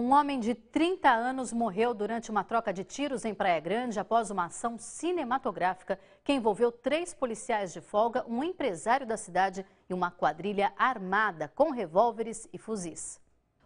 Um homem de 30 anos morreu durante uma troca de tiros em Praia Grande após uma ação cinematográfica que envolveu três policiais de folga, um empresário da cidade e uma quadrilha armada com revólveres e fuzis.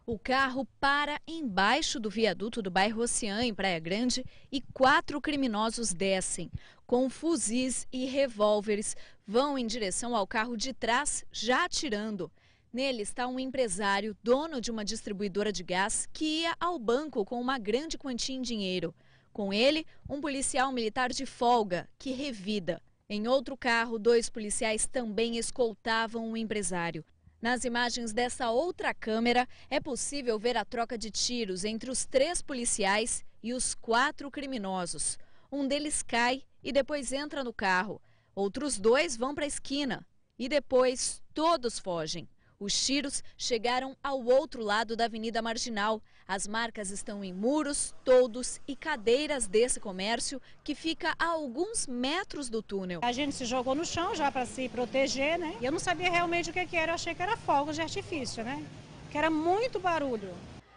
O carro para embaixo do viaduto do bairro Oceã, em Praia Grande, e quatro criminosos descem. Com fuzis e revólveres, vão em direção ao carro de trás, já atirando. Nele está um empresário, dono de uma distribuidora de gás, que ia ao banco com uma grande quantia em dinheiro. Com ele, um policial militar de folga, que revida. Em outro carro, dois policiais também escoltavam o um empresário. Nas imagens dessa outra câmera, é possível ver a troca de tiros entre os três policiais e os quatro criminosos. Um deles cai e depois entra no carro. Outros dois vão para a esquina. E depois todos fogem. Os tiros chegaram ao outro lado da Avenida Marginal. As marcas estão em muros, toldos e cadeiras desse comércio que fica a alguns metros do túnel. A gente se jogou no chão já para se proteger, né? Eu não sabia realmente o que, era, eu achei que era fogos de artifício, né? Que era muito barulho.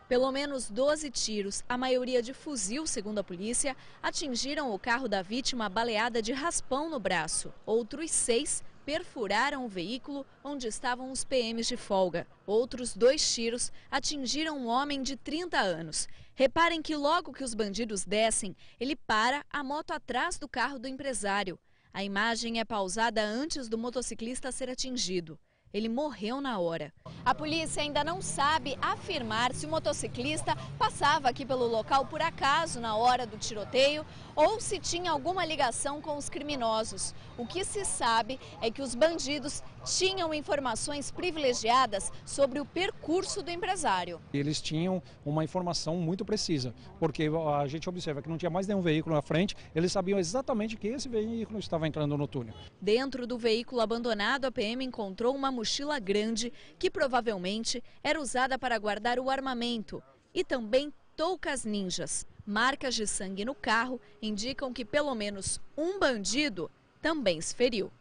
Pelo menos 12 tiros, a maioria de fuzil, segundo a polícia, atingiram o carro da vítima baleada de raspão no braço. Outros seis perfuraram o veículo onde estavam os PMs de folga. Outros dois tiros atingiram um homem de 30 anos. Reparem que logo que os bandidos descem, ele para a moto atrás do carro do empresário. A imagem é pausada antes do motociclista ser atingido. Ele morreu na hora. A polícia ainda não sabe afirmar se o motociclista passava aqui pelo local por acaso na hora do tiroteio ou se tinha alguma ligação com os criminosos. O que se sabe é que os bandidos tinham informações privilegiadas sobre o percurso do empresário. Eles tinham uma informação muito precisa, porque a gente observa que não tinha mais nenhum veículo na frente, eles sabiam exatamente que esse veículo estava entrando no túnel. Dentro do veículo abandonado, a PM encontrou uma mulher mochila grande, que provavelmente era usada para guardar o armamento, e também toucas ninjas. Marcas de sangue no carro indicam que pelo menos um bandido também se feriu.